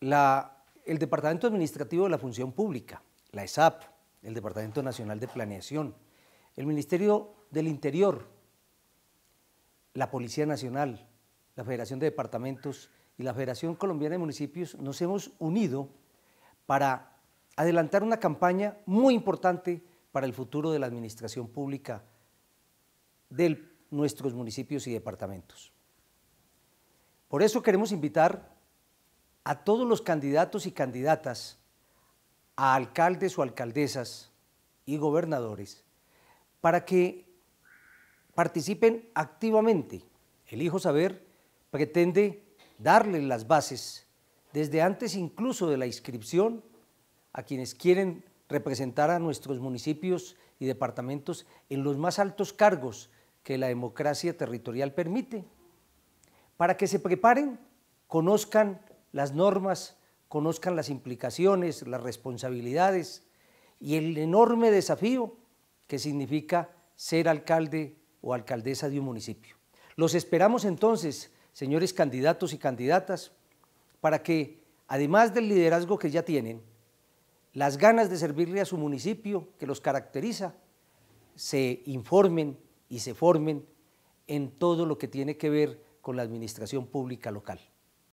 el Departamento Administrativo de la Función Pública, la ESAP, el Departamento Nacional de Planeación, el Ministerio del Interior, la Policía Nacional, la Federación de Departamentos y la Federación Colombiana de Municipios nos hemos unido para adelantar una campaña muy importante para el futuro de la administración pública de nuestros municipios y departamentos. Por eso queremos invitar a todos los candidatos y candidatas, a alcaldes o alcaldesas y gobernadores, para que participen activamente. El Hijo Saber pretende darle las bases desde antes incluso de la inscripción a quienes quieren representar a nuestros municipios y departamentos en los más altos cargos que la democracia territorial permite, para que se preparen, conozcan las normas, conozcan las implicaciones, las responsabilidades y el enorme desafío que significa ser alcalde o alcaldesa de un municipio. Los esperamos entonces, señores candidatos y candidatas, para que, además del liderazgo que ya tienen, las ganas de servirle a su municipio que los caracteriza, se informen y se formen en todo lo que tiene que ver con la administración pública local.